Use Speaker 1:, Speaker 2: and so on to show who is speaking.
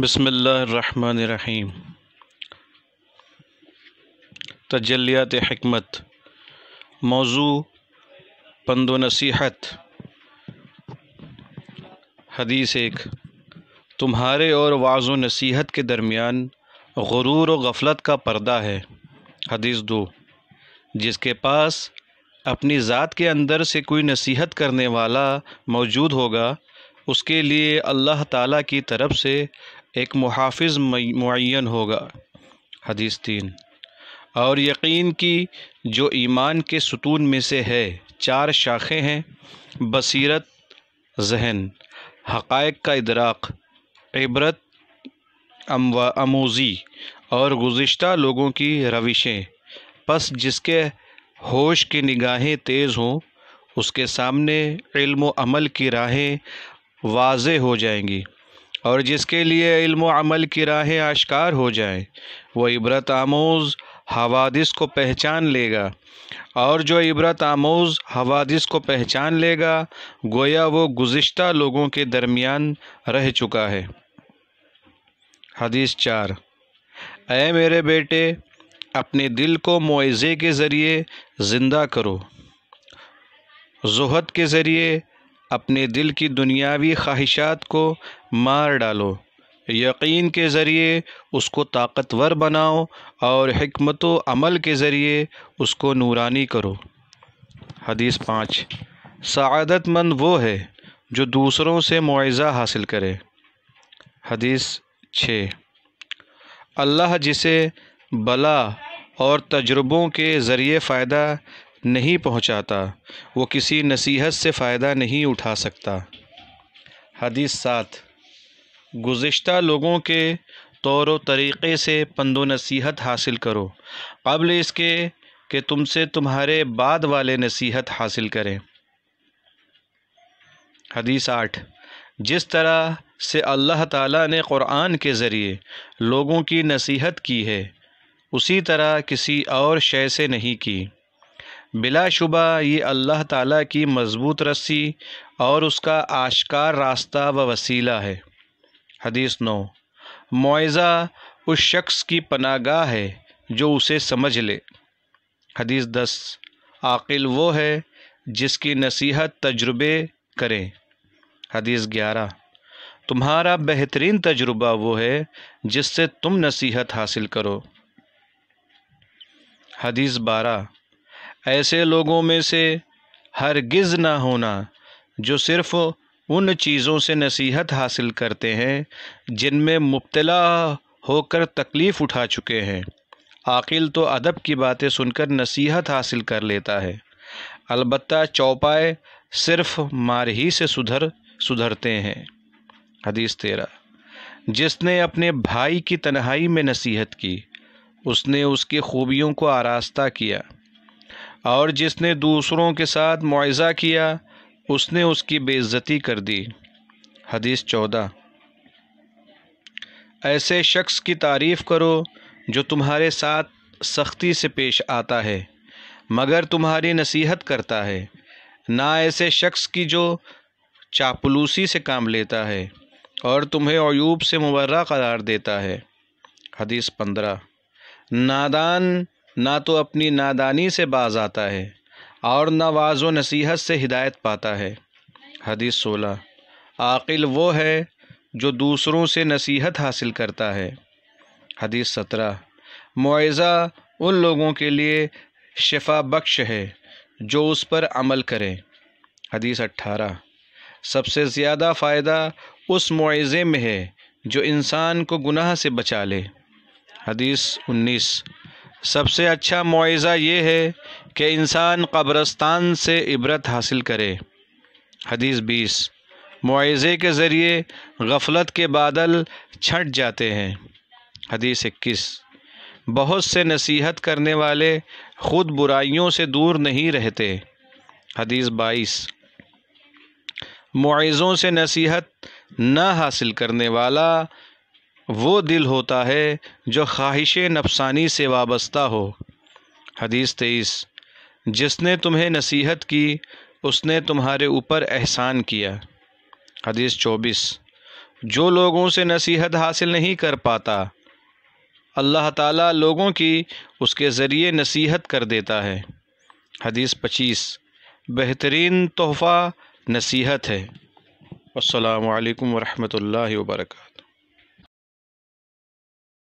Speaker 1: बसमीम तजलियात हमत मौजू पंदो नसीहत हदीस एक तुम्हारे और वाज नसीहत के दरमियान गुरूर व गफलत का पर्दा है हदीस दो जिसके पास अपनी ज़ात के अंदर से कोई नसीहत करने वाला मौजूद होगा उसके लिए अल्लाह ताला की तरफ से एक मुहाफ़ मुन होगा हदीस तीन और यकीन की जो ईमान के सुतून में से है चार शाखें हैं बसीरत जहन हक़ का इदराक इबरत अमोजी और गुज्त लोगों की रविशें पस जिसके होश की निगाहें तेज़ हों उसके सामने इल्म अमल की राहें वाज हो जाएंगी और जिसके लिए इल्म अमल की राहें आश्कार हो जाए वह इबरत आमोज़ हवादिस को पहचान लेगा और जो इबरत आमोज़ हवादिस को पहचान लेगा गोया वो गुज्त लोगों के दरमियान रह चुका है हदीस चार ऐ मेरे बेटे अपने दिल को मुआजे के ज़रिए ज़िंदा करो जहद के ज़रिए अपने दिल की दुनियावी ख्वाहिशात को मार डालो यकीन के ज़रिए उसको ताकतवर बनाओ और हमत अमल के ज़रिए उसको नूरानी करो हदीस पाँच सआदतमंद वो है जो दूसरों से मुआवजा हासिल करे हदीस छः अल्लाह जिसे बला और तजुर्बों के ज़रिए फ़ायदा नहीं पहुंचाता वो किसी नसीहत से फ़ायदा नहीं उठा सकता हदीस सात गुज्त लोगों के तौर तरीक़े से पंदो नसीहत हासिल करो कबल इसके कि तुमसे तुम्हारे बाद वाले नसीहत हासिल करें हदीस आठ जिस तरह से अल्लाह ताला ने क़ुरान के ज़रिए लोगों की नसीहत की है उसी तरह किसी और शय से नहीं की बिलाशुबा ये अल्लाह ताला की मज़बूत रस्सी और उसका आशकार रास्ता व वसीला है हदीस नौ मुआज़ा उस शख्स की पनागाह है जो उसे समझ ले हदीस दस आकिल वो है जिसकी नसीहत तजुर्बे करें हदीस ग्यारह तुम्हारा बेहतरीन तजुर्बा वो है जिससे तुम नसीहत हासिल करो हदीस बारह ऐसे लोगों में से हरगिज़ ना होना जो सिर्फ़ उन चीज़ों से नसीहत हासिल करते हैं जिनमें मुबतला होकर तकलीफ़ उठा चुके हैं आकिल तो अदब की बातें सुनकर नसीहत हासिल कर लेता है अलबत् चौपाए सिर्फ़ मार ही से सुधर सुधरते हैं हदीस तेरा जिसने अपने भाई की तन्हाई में नसीहत की उसने उसकी खूबियों को आरास्ता किया और जिसने दूसरों के साथ मुआवजा किया उसने उसकी बेइज्जती कर दी हदीस चौदह ऐसे शख्स की तारीफ़ करो जो तुम्हारे साथ सख्ती से पेश आता है मगर तुम्हारी नसीहत करता है ना ऐसे शख्स की जो चापलूसी से काम लेता है और तुम्हें अयूब से मुबर्रा करार देता है हदीस पंद्रह नादान ना तो अपनी नादानी से बाज आता है और ना वाज व नसीहत से हिदायत पाता है हदीस सोलह आकिल वो है जो दूसरों से नसीहत हासिल करता है हदीस सत्रह मुआजा उन लोगों के लिए शफा बख्श है जो उस पर अमल करें हदीस अट्ठारह सबसे ज़्यादा फ़ायदा उस मुआवजे में है जो इंसान को गुनाह से बचा ले हदीस उन्नीस सबसे अच्छा मुआज़ा ये है कि इंसान कब्रस्तान से इबरत हासिल करे हदीस बीस मुआजे के ज़रिए गफलत के बादल छट जाते हैं हदीस इक्कीस बहुत से नसीहत करने वाले ख़ुद बुराइयों से दूर नहीं रहते हदीस बाईस मुआज़ों से नसीहत न हासिल करने वाला वो दिल होता है जो ख्वाहिश नफसानी से वाबस्ता हो हदीस तेईस जिसने तुम्हें नसीहत की उसने तुम्हारे ऊपर एहसान किया हदीस चौबीस जो लोगों से नसीहत हासिल नहीं कर पाता अल्लाह ताला लोगों की उसके ज़रिए नसीहत कर देता है हदीस पच्चीस बेहतरीन तोहफ़ा नसीहत है अल्लाम वरहमल वर्का